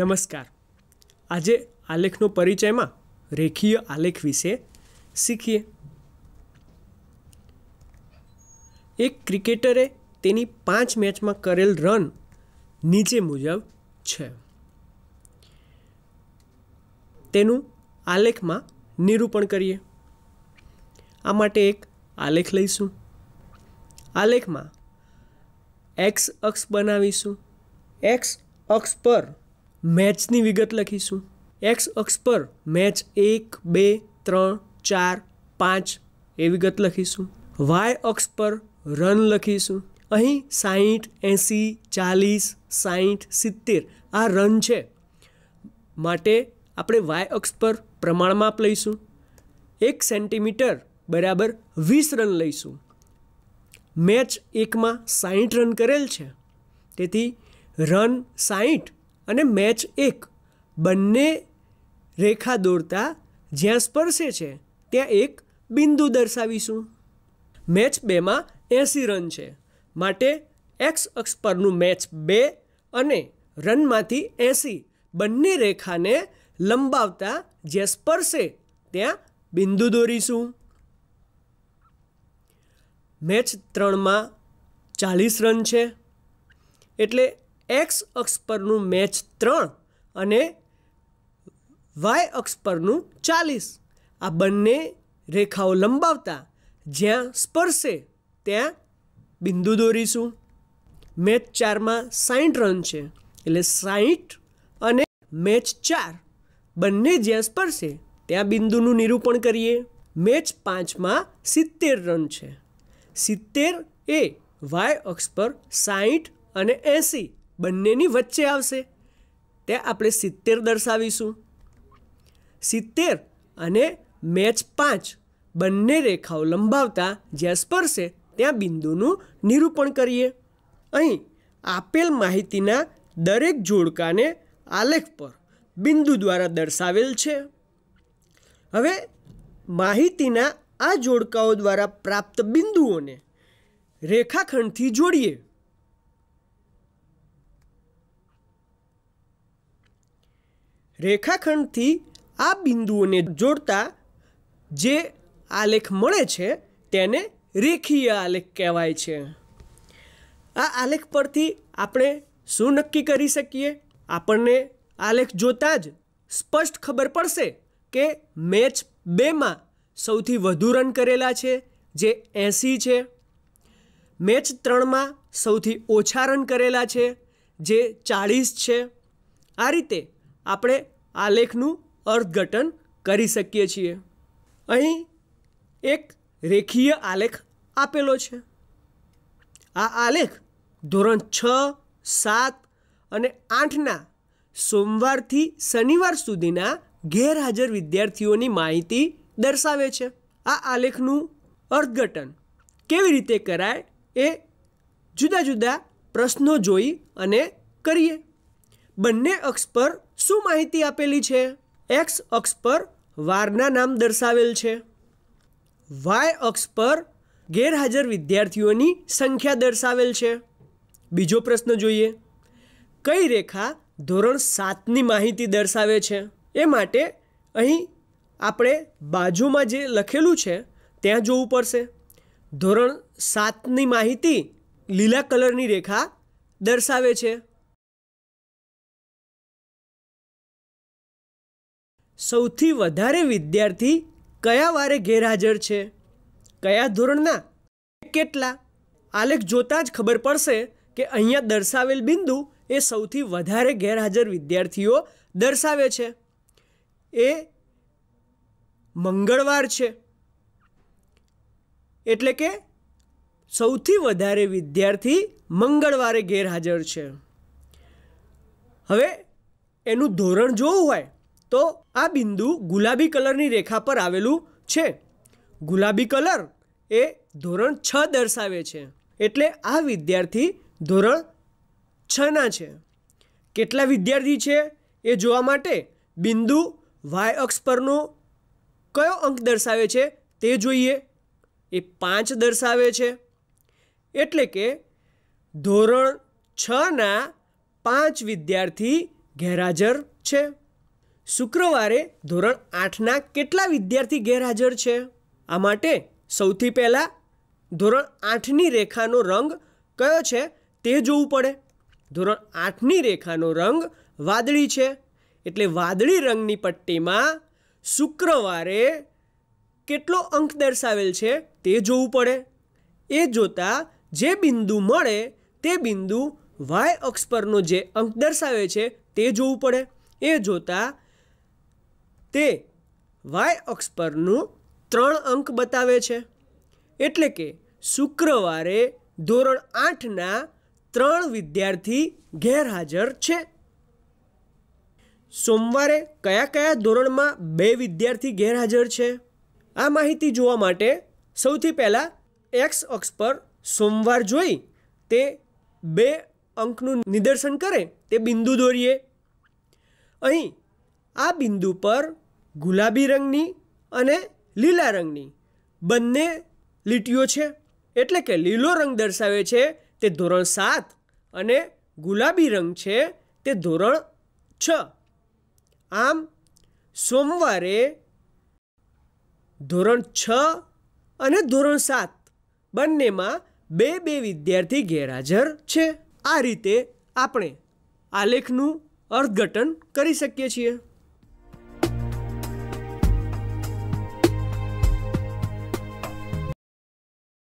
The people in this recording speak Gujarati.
નમસ્કાર આજે આલેખનો પરિચયમાં રેખીય આલેખ વિશે શીખીએ એક ક્રિકેટરે તેની પાંચ મેચમાં કરેલ રન નીચે મુજબ છે તેનું આલેખમાં નિરૂપણ કરીએ આ માટે એક આલેખ લઈશું આલેખમાં એક્સ અક્ષ બનાવીશું એક્સ અક્ષ પર મેચની વિગત લખીશું એક્સ અક્ષ પર મેચ એક બે ત્રણ ચાર પાંચ એ વિગત લખીશું વાય અક્ષ પર રન લખીશું અહીં સાહીઠ એંસી ચાલીસ સાહીઠ સિત્તેર આ રન છે માટે આપણે વાય અક્ષ પર પ્રમાણમાપ લઈશું એક સેન્ટીમીટર બરાબર વીસ રન લઈશું મેચ એકમાં સાહીઠ રન કરેલ છે તેથી રન સાહીઠ અને મેચ એક બંને રેખા દોરતા જ્યાં સ્પર્શે છે ત્યાં એક બિંદુ દર્શાવીશું મેચ બેમાં એંસી રન છે માટે એક્સ અક્ષ પરનું મેચ બે અને રનમાંથી એંસી બંને રેખાને લંબાવતા જ્યાં સ્પર્શે ત્યાં બિંદુ દોરીશું મેચ ત્રણમાં ચાલીસ રન છે એટલે એક્સ અક્ષ પરનું મેચ ત્રણ અને વાય અક્ષ પરનું ચાલીસ આ બંને રેખાઓ લંબાવતા જ્યાં સ્પર્શે ત્યાં બિંદુ દોરીશું મેચ ચારમાં સાઠ રન છે એટલે સાઠ અને મેચ ચાર બંને જ્યાં સ્પર્શે ત્યાં બિંદુનું નિરૂપણ કરીએ મેચ પાંચમાં સિત્તેર રન છે સિત્તેર એ વાય અક્ષ પર સાહીઠ અને એંસી બંનેની વચ્ચે આવશે તે આપણે સિત્તેર દર્શાવીશું સિત્તેર અને મેચ પાંચ બંને રેખાઓ લંબાવતા જ્યાં સ્પર્શે ત્યાં બિંદુનું નિરૂપણ કરીએ અહીં આપેલ માહિતીના દરેક જોડકાને આલેખ પર બિંદુ દ્વારા દર્શાવેલ છે હવે માહિતીના આ જોડકાઓ દ્વારા પ્રાપ્ત બિંદુઓને રેખાખંડથી જોડીએ રેખાખંડથી આ બિંદુઓને જોડતા જે આલેખ મળે છે તેને રેખીય આલેખ કહેવાય છે આ આલેખ પરથી આપણે શું નક્કી કરી શકીએ આપણને આલેખ જોતાં જ સ્પષ્ટ ખબર પડશે કે મેચ બેમાં સૌથી વધુ રન કરેલા છે જે એંસી છે મેચ ત્રણમાં સૌથી ઓછા રન કરેલા છે જે ચાળીસ છે આ રીતે આપણે આ લેખનું અર્થઘટન કરી શકીએ છીએ અહીં એક રેખીય આલેખ આપેલો છે આ આલેખ ધોરણ છ સાત અને આઠના સોમવારથી શનિવાર સુધીના ગેરહાજર વિદ્યાર્થીઓની માહિતી દર્શાવે છે આ આલેખનું અર્થઘટન કેવી રીતે કરાય એ જુદા જુદા પ્રશ્નો જોઈ અને કરીએ બંને અક્ષ પર શું માહિતી આપેલી છે એક્સ અક્ષ પર વારના નામ દર્શાવેલ છે વાય અક્ષ પર ગેરહાજર વિદ્યાર્થીઓની સંખ્યા દર્શાવેલ છે બીજો પ્રશ્ન જોઈએ કઈ રેખા ધોરણ સાતની માહિતી દર્શાવે છે એ માટે અહીં આપણે બાજુમાં જે લખેલું છે ત્યાં જોવું પડશે ધોરણ સાતની માહિતી લીલા કલરની રેખા દર્શાવે છે સૌથી વધારે વિદ્યાર્થી કયા વારે ગેરહાજર છે કયા ધોરણના કેટલા આલેખ જોતાં જ ખબર પડશે કે અહીંયા દર્શાવેલ બિંદુ એ સૌથી વધારે ગેરહાજર વિદ્યાર્થીઓ દર્શાવે છે એ મંગળવાર છે એટલે કે સૌથી વધારે વિદ્યાર્થી મંગળવારે ગેરહાજર છે હવે એનું ધોરણ જોવું હોય તો આ બિંદુ ગુલાબી કલરની રેખા પર આવેલું છે ગુલાબી કલર એ ધોરણ છ દર્શાવે છે એટલે આ વિદ્યાર્થી ધોરણ છના છે કેટલા વિદ્યાર્થી છે એ જોવા માટે બિંદુ વાય અક્ષ પરનો કયો અંક દર્શાવે છે તે જોઈએ એ પાંચ દર્શાવે છે એટલે કે ધોરણ છના પાંચ વિદ્યાર્થી ગેરહાજર છે શુક્રવારે ધોરણ આઠના કેટલા વિદ્યાર્થી ગેરહાજર છે આ માટે સૌથી પહેલાં ધોરણ આઠની રેખાનો રંગ કયો છે તે જોવું પડે ધોરણ આઠની રેખાનો રંગ વાદળી છે એટલે વાદળી રંગની પટ્ટીમાં શુક્રવારે કેટલો અંક દર્શાવેલ છે તે જોવું પડે એ જોતાં જે બિંદુ મળે તે બિંદુ વાય અક્ષ પરનો જે અંક દર્શાવે છે તે જોવું પડે એ જોતાં તે વાય અક્ષ પરનું ત્રણ અંક બતાવે છે એટલે કે શુક્રવારે ધોરણ આઠના ત્રણ વિદ્યાર્થી ગેરહાજર છે સોમવારે કયા કયા ધોરણમાં બે વિદ્યાર્થી ગેરહાજર છે આ માહિતી જોવા માટે સૌથી પહેલાં એક્સ અક્ષ પર સોમવાર જોઈ તે બે અંકનું નિદર્શન કરે તે બિંદુ દોરીએ અહીં આ બિંદુ પર ગુલાબી રંગની અને લીલા રંગની બંને લીટીઓ છે એટલે કે લીલો રંગ દર્શાવે છે તે ધોરણ સાત અને ગુલાબી રંગ છે તે ધોરણ છ આમ સોમવારે ધોરણ છ અને ધોરણ સાત બંનેમાં બે બે વિદ્યાર્થી ગેરહાજર છે આ રીતે આપણે આલેખનું અર્થઘટન કરી શકીએ છીએ